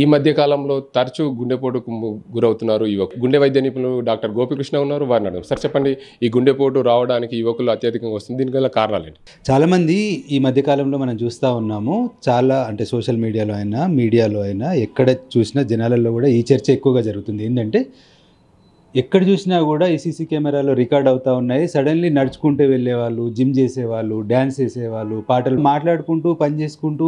ఈ మధ్య కాలంలో తరచూ గుండెపోటుకు గురవుతున్నారు యువకులు గుండె వైద్య నిపుణులు డాక్టర్ గోపికృష్ణ ఉన్నారు వారిని అడుగు సార్ చెప్పండి ఈ గుండెపోటు రావడానికి యువకులు అత్యధికంగా వస్తుంది దీనివల్ల కారణాలు ఏంటి చాలామంది ఈ మధ్య కాలంలో మనం చూస్తూ ఉన్నాము చాలా అంటే సోషల్ మీడియాలో అయినా మీడియాలో అయినా ఎక్కడ చూసినా జనాలలో కూడా ఈ చర్చ ఎక్కువగా జరుగుతుంది ఏంటంటే ఎక్కడ చూసినా కూడా ఈ సీసీ కెమెరాలో రికార్డ్ అవుతూ ఉన్నాయి సడన్లీ నడుచుకుంటూ వెళ్ళేవాళ్ళు జిమ్ చేసేవాళ్ళు డ్యాన్స్ చేసేవాళ్ళు పాటలు మాట్లాడుకుంటూ పని చేసుకుంటూ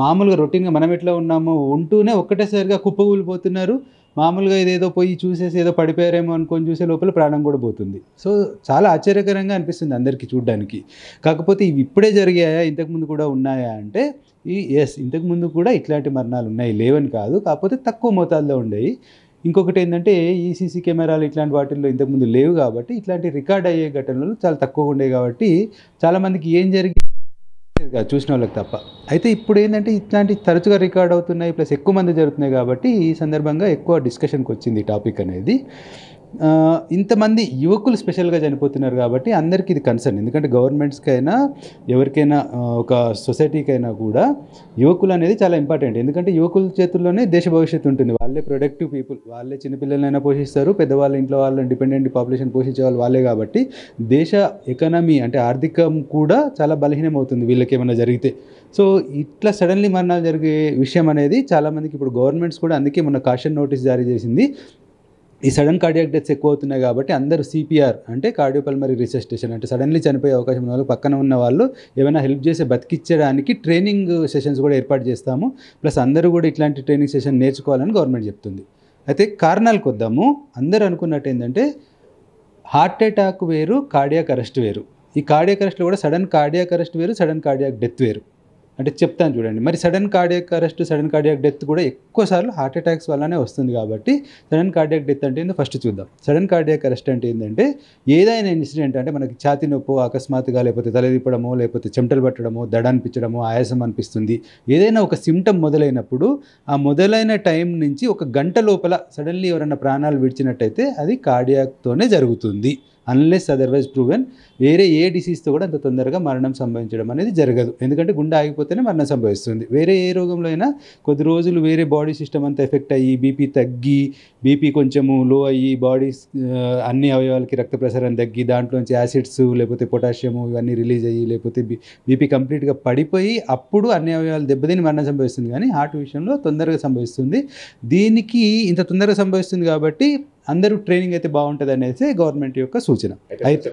మామూలుగా రొటీన్గా మనం ఎట్లా ఉన్నామో ఉంటూనే ఒక్కటేసారిగా కుప్పకూలిపోతున్నారు మామూలుగా ఇదేదో పోయి చూసేసి ఏదో పడిపోయారేమో అనుకొని చూసే లోపల ప్రాణం కూడా పోతుంది సో చాలా ఆశ్చర్యకరంగా అనిపిస్తుంది అందరికీ చూడడానికి కాకపోతే ఇవి ఇప్పుడే జరిగాయా ఇంతకుముందు కూడా ఉన్నాయా అంటే ఈ ఎస్ ఇంతకుముందు కూడా ఇట్లాంటి మరణాలు ఉన్నాయి లేవని కాదు కాకపోతే తక్కువ మోతాదులో ఉండేవి ఇంకొకటి ఏంటంటే ఈసీసీ కెమెరాలు ఇట్లాంటి వాటిల్లో ఇంతకుముందు లేవు కాబట్టి ఇట్లాంటి రికార్డ్ అయ్యే ఘటనలు చాలా తక్కువగా ఉండేవి కాబట్టి చాలామందికి ఏం జరిగింది చూసిన వాళ్ళకి తప్ప అయితే ఇప్పుడు ఏంటంటే ఇట్లాంటి తరచుగా రికార్డ్ అవుతున్నాయి ప్లస్ ఎక్కువ మంది జరుగుతున్నాయి కాబట్టి ఈ సందర్భంగా ఎక్కువ డిస్కషన్కి వచ్చింది ఈ టాపిక్ అనేది ఇంతమంది యువకులు స్పెషల్గా చనిపోతున్నారు కాబట్టి అందరికీ ఇది కన్సర్న్ ఎందుకంటే గవర్నమెంట్స్కైనా ఎవరికైనా ఒక సొసైటీకైనా కూడా యువకులు అనేది చాలా ఇంపార్టెంట్ ఎందుకంటే యువకుల చేతుల్లోనే దేశ భవిష్యత్తు ఉంటుంది వాళ్ళే ప్రొడక్టివ్ పీపుల్ వాళ్ళే చిన్నపిల్లలైనా పోషిస్తారు పెద్దవాళ్ళ ఇంట్లో వాళ్ళని డిపెండెంట్ పాపులేషన్ పోషించే వాళ్ళు వాళ్ళే కాబట్టి దేశ ఎకనమీ అంటే ఆర్థికం కూడా చాలా బలహీనం అవుతుంది వీళ్ళకి ఏమైనా జరిగితే సో ఇట్లా సడన్లీ మరణాలు జరిగే విషయం అనేది చాలామందికి ఇప్పుడు గవర్నమెంట్స్ కూడా అందుకే మొన్న కాషన్ నోటీస్ జారీ చేసింది ఈ సడన్ కార్డియాక్ డెత్స్ ఎక్కువ అవుతున్నాయి కాబట్టి అందరూ సిపిఆర్ అంటే కార్డియోపల్మరీ రిసెస్టేషన్ అంటే సడన్లీ చనిపోయే అవకాశం ఉన్న వాళ్ళు పక్కన ఉన్న వాళ్ళు ఏమైనా హెల్ప్ చేసి బతికిచ్చడానికి ట్రైనింగ్ సెషన్స్ కూడా ఏర్పాటు చేస్తాము ప్లస్ అందరూ కూడా ఇట్లాంటి ట్రైనింగ్ సెషన్ నేర్చుకోవాలని గవర్నమెంట్ చెప్తుంది అయితే కారణాలకు వద్దాము అందరు అనుకున్నట్టు ఏంటంటే హార్ట్ అటాక్ వేరు కార్డియాక్ అరెస్ట్ వేరు ఈ కార్డియాక్ అరెస్ట్లో కూడా సడన్ కార్డియాక్ అరెస్ట్ వేరు సడన్ కార్డియాక్ డెత్ వేరు అంటే చెప్తాను చూడండి మరి sudden cardiac arrest sudden cardiac death కూడా ఎక్కువసార్లు హార్ట్ అటాక్స్ వల్లనే వస్తుంది కాబట్టి సడన్ కార్డియాక్ డెత్ అంటే ఏందో ఫస్ట్ చూద్దాం సడన్ కార్డియాక్ అరెస్ట్ అంటే ఏంటంటే ఏదైనా ఇన్సిడెంట్ అంటే మనకి ఛాతి నొప్పు అకస్మాత్తుగా లేకపోతే తలదిప్పడమో లేకపోతే చెమటలు పట్టడము దడ అనిపించడమో ఆయాసం అనిపిస్తుంది ఏదైనా ఒక సిమ్టమ్ మొదలైనప్పుడు ఆ మొదలైన టైం నుంచి ఒక గంట లోపల సడన్లీ ఎవరైనా ప్రాణాలు విడిచినట్టయితే అది కార్డియాక్తోనే జరుగుతుంది అన్లెస్ అదర్వైజ్ ప్రూవెన్ వేరే ఏ డిసీజ్తో కూడా అంత తొందరగా మరణం సంభవించడం అనేది జరగదు ఎందుకంటే గుండె ఆగిపోతేనే మరణం సంభవిస్తుంది వేరే ఏ రోగంలో అయినా కొద్ది రోజులు వేరే బాడీ సిస్టమ్ అంతా ఎఫెక్ట్ అయ్యి బీపీ తగ్గి బీపీ కొంచెము లో అయ్యి బాడీ uh, అన్ని అవయవాలకి రక్త ప్రసారం తగ్గి దాంట్లోంచి యాసిడ్స్ లేకపోతే పొటాషియము ఇవన్నీ రిలీజ్ అయ్యి లేకపోతే బీపీ కంప్లీట్గా పడిపోయి అప్పుడు అన్ని అవయవాలు దెబ్బతిని మరణం సంభవిస్తుంది కానీ హార్ట్ విషయంలో తొందరగా సంభవిస్తుంది దీనికి ఇంత తొందరగా సంభవిస్తుంది కాబట్టి అందరూ ట్రైనింగ్ అయితే బాగుంటుంది అనేసి గవర్నమెంట్ యొక్క సూచన అయితే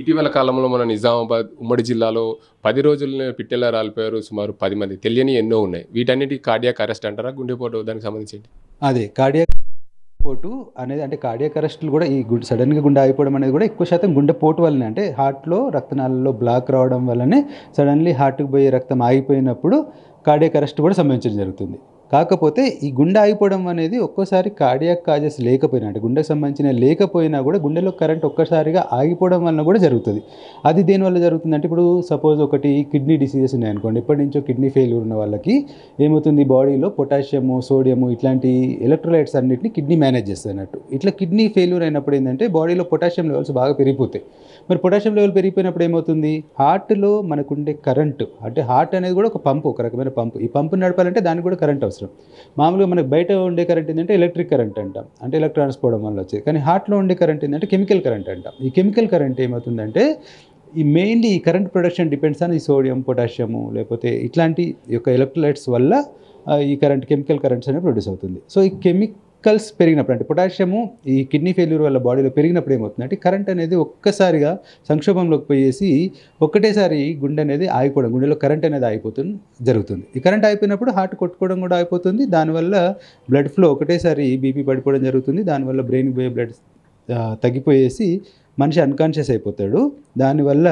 ఇటీవల కాలంలో మన నిజామాబాద్ ఉమ్మడి జిల్లాలో పది రోజుల్లో పిట్టెల రాలిపోయారు సుమారు పది మంది తెలియని ఎన్నో ఉన్నాయి వీటన్నిటి కార్డియాక్ అరెస్ట్ అంటారా గుండెపోటు దానికి సంబంధించి అదే కార్డియాక్ పోటు అనేది అంటే కార్డియాక్ అరెస్టులు కూడా ఈ గుడ్ సడన్గా గుండె ఆగిపోవడం అనేది కూడా ఎక్కువ శాతం గుండెపోటు వల్లనే అంటే హార్ట్లో రక్తనాళాల్లో బ్లాక్ రావడం వల్లనే సడన్లీ హార్ట్కి పోయే రక్తం ఆగిపోయినప్పుడు కార్డియాక్ అరెస్ట్ కూడా సంభవించడం జరుగుతుంది కాకపోతే ఈ గుండె ఆగిపోవడం అనేది ఒక్కోసారి కార్డియాక్ కాజెస్ లేకపోయినా అంటే గుండెకు సంబంధించిన లేకపోయినా కూడా గుండెలో కరెంట్ ఒక్కసారిగా ఆగిపోవడం వలన కూడా జరుగుతుంది అది దేనివల్ల జరుగుతుంది అంటే ఇప్పుడు సపోజ్ ఒకటి కిడ్నీ డిసీజెస్ ఉన్నాయనుకోండి ఎప్పటి నుంచో కిడ్నీ ఫెయిల్యూర్ ఉన్న వాళ్ళకి ఏమవుతుంది బాడీలో పొటాషియము సోడియము ఇట్లాంటి ఎలక్ట్రోలైట్స్ అన్నింటిని కిడ్నీ మేనేజ్ చేస్తుంది అన్నట్టు ఇట్లా కిడ్నీ ఫెయిల్యూర్ అయినప్పుడు ఏంటంటే బాడీలో పొటాషియం లెవెల్స్ బాగా పెరిగిపోతాయి మరి పొటాషియం లెవెల్ పెరిగిపోయినప్పుడు ఏమవుతుంది హార్ట్లో మనకుండే కరెంటు అంటే హార్ట్ అనేది కూడా ఒక పంపు ఒక రకమైన పంపు ఈ పంపు నడపాలంటే దానికి కూడా కరెంట్ అవసరం అవసరం మామూలుగా మనకు బయట ఉండే కరెంట్ ఏంటంటే ఎలక్ట్రిక్ కరెంట్ అంటాం అంటే ఎలక్ట్రాన్స్ పోవడం వల్ల వచ్చేది కానీ హార్ట్లో ఉండే కరెంట్ ఏంటంటే కెమికల్ కరెంట్ అంటాం ఈ కెమికల్ కరెంట్ ఏమవుతుందంటే ఈ మెయిన్లీ ఈ కరెంట్ ప్రొడక్షన్ డిపెండ్స్ ఆన్ ఈ సోడియం పొటాషియము లేకపోతే ఇట్లాంటి యొక్క ఎలక్ట్రోలైట్స్ వల్ల ఈ కరెంట్ కెమికల్ కరెంట్స్ అనేవి ప్రొడ్యూస్ అవుతుంది సో ఈ కెమిక్ కల్స్ పెరిగినప్పుడు అంటే పొటాషియము ఈ కిడ్నీ ఫెయిల్యూర్ వల్ల బాడీలో పెరిగినప్పుడు ఏమవుతుందంటే కరెంట్ అనేది ఒక్కసారిగా సంక్షోభంలోకి పోయేసి ఒక్కటేసారి గుండె అనేది ఆగిపోవడం గుండెలో కరెంట్ అనేది ఆగిపోతుంది జరుగుతుంది ఈ కరెంట్ అయిపోయినప్పుడు హార్ట్ కొట్టుకోవడం కూడా అయిపోతుంది దానివల్ల బ్లడ్ ఫ్లో ఒకటేసారి బీపీ పడిపోవడం జరుగుతుంది దానివల్ల బ్రెయిన్కి పోయే బ్లడ్ తగ్గిపోయేసి మనిషి అన్కాన్షియస్ అయిపోతాడు దానివల్ల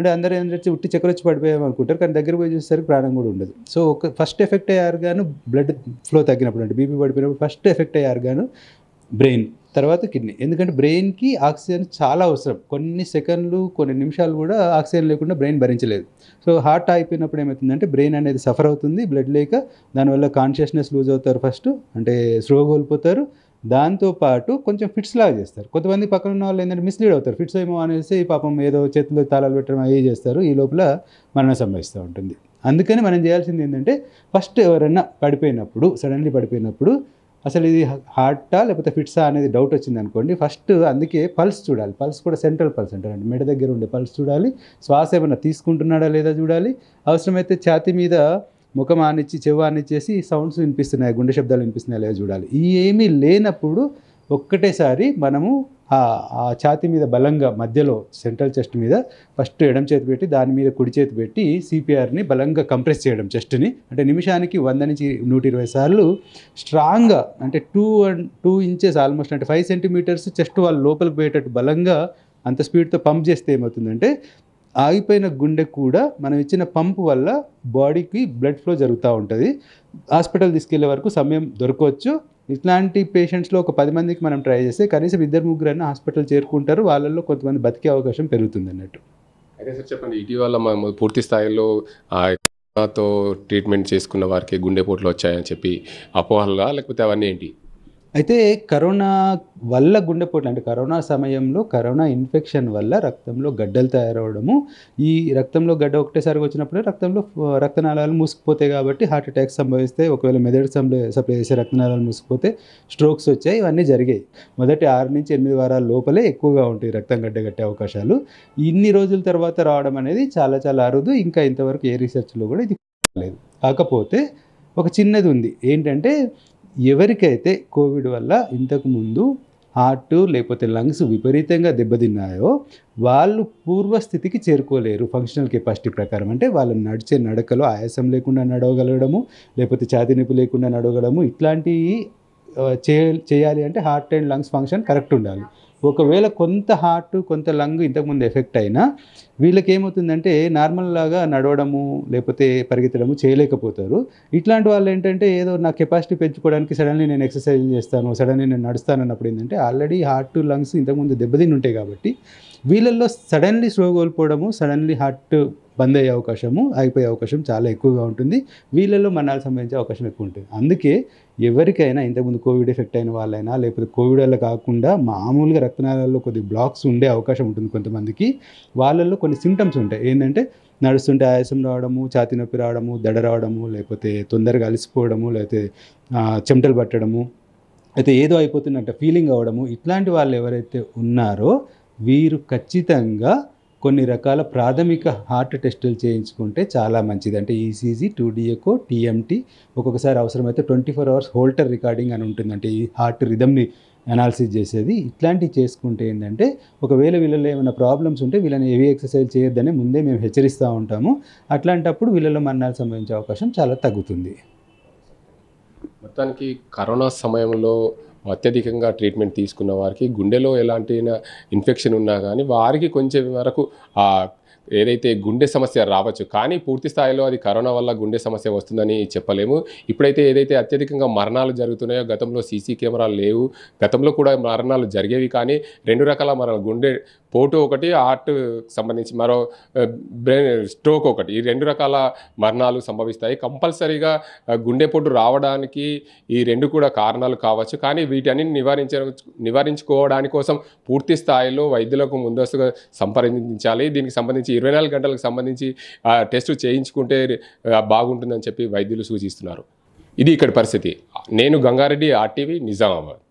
అంటే అందరూ ఏం చేసి ఉట్టి చక్కెర వచ్చి పడిపోయాం అనుకుంటారు కానీ దగ్గర పోయి చూసేసరికి ప్రాణం కూడా ఉండదు సో ఒక ఫస్ట్ ఎఫెక్ట్ అయ్యారు గాను బ్లడ్ ఫ్లో తగ్గినప్పుడు అంటే బీపీ పడిపోయినప్పుడు ఫస్ట్ ఎఫెక్ట్ అయ్యారు గాను బ్రెయిన్ తర్వాత కిడ్నీ ఎందుకంటే బ్రెయిన్కి ఆక్సిజన్ చాలా అవసరం కొన్ని సెకండ్లు కొన్ని నిమిషాలు కూడా ఆక్సిజన్ లేకుండా బ్రెయిన్ భరించలేదు సో హార్ట్ అయిపోయినప్పుడు ఏమవుతుందంటే బ్రెయిన్ అనేది సఫర్ అవుతుంది బ్లడ్ లేక దానివల్ల కాన్షియస్నెస్ లూజ్ అవుతారు ఫస్ట్ అంటే స్లో కోల్పోతారు దాంతోపాటు కొంచెం ఫిట్స్ లాగా చేస్తారు కొంతమంది పక్కన ఉన్న వాళ్ళు ఏంటంటే మిస్లీడ్ అవుతారు ఫిట్స్ ఏమో అనేసి పాపం ఏదో చేతిలో తాళాలు పెట్టడం అవి చేస్తారు ఈ లోపల మరణం సంభవిస్తూ ఉంటుంది అందుకని మనం చేయాల్సింది ఏంటంటే ఫస్ట్ ఎవరైనా పడిపోయినప్పుడు సడన్లీ పడిపోయినప్పుడు అసలు ఇది హార్టా లేకపోతే ఫిట్సా అనేది డౌట్ వచ్చింది అనుకోండి ఫస్ట్ అందుకే పల్స్ చూడాలి పల్స్ కూడా సెంట్రల్ పల్స్ అంటారండి మెడ దగ్గర ఉండే పల్స్ చూడాలి శ్వాస ఏమైనా తీసుకుంటున్నాడా లేదా చూడాలి అవసరమైతే ఛాతి మీద ముఖం ఆనిచ్చి చెవు ఆనిచ్చేసి సౌండ్స్ వినిపిస్తున్నాయి గుండె శబ్దాలు వినిపిస్తున్నాయి లేదా చూడాలి ఈ ఏమీ లేనప్పుడు ఒక్కటేసారి మనము ఆ ఛాతి మీద బలంగా మధ్యలో సెంట్రల్ చెస్ట్ మీద ఫస్ట్ ఎడం చేతి పెట్టి దాని మీద కుడి చేతి పెట్టి సిపిఆర్ని బలంగా కంప్రెస్ చేయడం చెస్ట్ని అంటే నిమిషానికి వంద నుంచి నూట ఇరవై సార్లు స్ట్రాంగ్గా అంటే two and two inches almost అంటే ఫైవ్ సెంటీమీటర్స్ చెస్ట్ వాళ్ళు లోపలికి పోయేటట్టు బలంగా అంత స్పీడ్తో పంప్ చేస్తే ఏమవుతుందంటే ఆగిపోయిన గుండె కూడా మనం ఇచ్చిన పంపు వల్ల బాడీకి బ్లడ్ ఫ్లో జరుగుతూ ఉంటుంది హాస్పిటల్ తీసుకెళ్లే వరకు సమయం దొరకవచ్చు ఇట్లాంటి పేషెంట్స్లో ఒక పది మందికి మనం ట్రై చేస్తే కనీసం ఇద్దరు ముగ్గురు అయినా హాస్పిటల్ చేరుకుంటారు వాళ్ళల్లో కొంతమంది బతికే అవకాశం పెరుగుతుంది అన్నట్టు అయితే సార్ చెప్పండి ఇటీవల మనం పూర్తి స్థాయిలో తో ట్రీట్మెంట్ చేసుకున్న వారికి గుండెపోట్లు వచ్చాయని చెప్పి అపోహలుగా లేకపోతే అవన్నీ ఏంటి అయితే కరోనా వల్ల గుండెపోట్లు అంటే కరోనా సమయంలో కరోనా ఇన్ఫెక్షన్ వల్ల రక్తంలో గడ్డలు తయారవడము ఈ రక్తంలో గడ్డ ఒకటేసారి వచ్చినప్పుడు రక్తంలో రక్తనాళాలు మూసుకుపోతాయి కాబట్టి హార్ట్ అటాక్ సంభవిస్తే ఒకవేళ మెదడు సప్లై చేసే రక్తనాళాలు మూసుకుపోతే స్ట్రోక్స్ వచ్చాయి ఇవన్నీ జరిగాయి మొదటి ఆరు నుంచి ఎనిమిది వారాల లోపలే ఎక్కువగా ఉంటాయి రక్తం గడ్డ కట్టే అవకాశాలు ఇన్ని రోజుల తర్వాత రావడం అనేది చాలా చాలా అరుదు ఇంకా ఇంతవరకు ఏ రీసెర్చ్లో కూడా ఇది లేదు కాకపోతే ఒక చిన్నది ఉంది ఏంటంటే ఎవరికైతే కోవిడ్ వల్ల ఇంతకుముందు హార్ట్ లేకపోతే లంగ్స్ విపరీతంగా దెబ్బతిన్నాయో వాళ్ళు పూర్వస్థితికి చేరుకోలేరు ఫంక్షనల్ కెపాసిటీ ప్రకారం అంటే వాళ్ళు నడిచే నడకలో ఆయాసం లేకుండా నడవగలగడము లేకపోతే నొప్పి లేకుండా నడవగలము ఇట్లాంటివి చేయాలి అంటే heart and lungs function correct ఉండాలి ఒకవేళ కొంత హార్ట్ కొంత లంగ్ ఇంతకుముందు ఎఫెక్ట్ అయినా వీళ్ళకి ఏమవుతుందంటే నార్మల్ లాగా నడవడము లేకపోతే పరిగెత్తడము చేయలేకపోతారు ఇట్లాంటి వాళ్ళు ఏంటంటే ఏదో నా కెపాసిటీ పెంచుకోవడానికి సడన్లీ నేను ఎక్సర్సైజ్ చేస్తాను సడన్లీ నేను నడుస్తాను అన్నప్పుడు ఏంటంటే ఆల్రెడీ హార్ట్ లంగ్స్ ఇంతకుముందు దెబ్బతిని ఉంటాయి కాబట్టి వీళ్ళల్లో సడన్లీ స్లో కోల్పోవడము సడన్లీ హార్ట్ బంద్ అయ్యే అవకాశము ఆగిపోయే అవకాశం చాలా ఎక్కువగా ఉంటుంది వీళ్ళలో మరణాలు సంబంధించే అవకాశం ఎక్కువ ఉంటుంది అందుకే ఎవరికైనా ఇంతకుముందు కోవిడ్ ఎఫెక్ట్ అయిన వాళ్ళైనా లేకపోతే కోవిడ్ వల్ల కాకుండా మామూలుగా రక్తనాళాల్లో కొద్ది బ్లాక్స్ ఉండే అవకాశం ఉంటుంది కొంతమందికి వాళ్ళల్లో కొన్ని సిమ్టమ్స్ ఉంటాయి ఏంటంటే నడుస్తుంటే ఆయాసం రావడము ఛాతీ నొప్పి రావడము దడ రావడము లేకపోతే తొందరగా అలసిపోవడము లేకపోతే చెమటలు పట్టడము అయితే ఏదో అయిపోతుందంటే ఫీలింగ్ అవ్వడము ఇట్లాంటి వాళ్ళు ఎవరైతే ఉన్నారో వీరు ఖచ్చితంగా కొన్ని రకాల ప్రాథమిక హార్ట్ టెస్టులు చేయించుకుంటే చాలా మంచిది అంటే ఈసీజీ డిఎకో టీఎంటీ ఒక్కొక్కసారి అవసరమైతే twenty four hours Holter recording అని ఉంటుంది అంటే ఈ హార్ట్ రిధమ్ని అనాలిసిస్ చేసేది ఇట్లాంటివి చేసుకుంటే ఏంటంటే ఒకవేళ వీళ్ళలో ఏమైనా ప్రాబ్లమ్స్ ఉంటే వీళ్ళని ఏవి ఎక్సర్సైజ్ చేయొద్దని ముందే మేము హెచ్చరిస్తూ ఉంటాము అట్లాంటప్పుడు వీళ్ళలో మరణాలు సంభవించే అవకాశం చాలా తగ్గుతుంది మొత్తానికి కరోనా సమయంలో అత్యధికంగా ట్రీట్మెంట్ తీసుకున్న వారికి గుండెలో ఎలాంటి ఇన్ఫెక్షన్ ఉన్నా కానీ వారికి కొంచెం వరకు ఏదైతే గుండె సమస్య రావచ్చు కానీ పూర్తి స్థాయిలో అది కరోనా వల్ల గుండె సమస్య వస్తుందని చెప్పలేము ఇప్పుడైతే ఏదైతే అత్యధికంగా మరణాలు జరుగుతున్నాయో గతంలో సీసీ కెమెరాలు లేవు గతంలో కూడా మరణాలు జరిగేవి కానీ రెండు రకాల మరణాలు గుండె పోటు ఒకటి హార్ట్ సంబంధించి మరో బ్రెయిన్ స్ట్రోక్ ఒకటి ఈ రెండు రకాల మరణాలు సంభవిస్తాయి కంపల్సరీగా గుండెపోటు రావడానికి ఈ రెండు కూడా కారణాలు కావచ్చు కానీ వీటిని నివారించ నివారించుకోవడానికి కోసం పూర్తి స్థాయిలో వైద్యులకు ముందస్తుగా సంప్రదించాలి దీనికి సంబంధించి ఇరవై నాలుగు గంటలకు సంబంధించి టెస్ట్ చేయించుకుంటే బాగుంటుందని చెప్పి వైద్యులు సూచిస్తున్నారు ఇది ఇక్కడ పరిస్థితి నేను గంగారెడ్డి ఆర్టీవీ నిజామాబాద్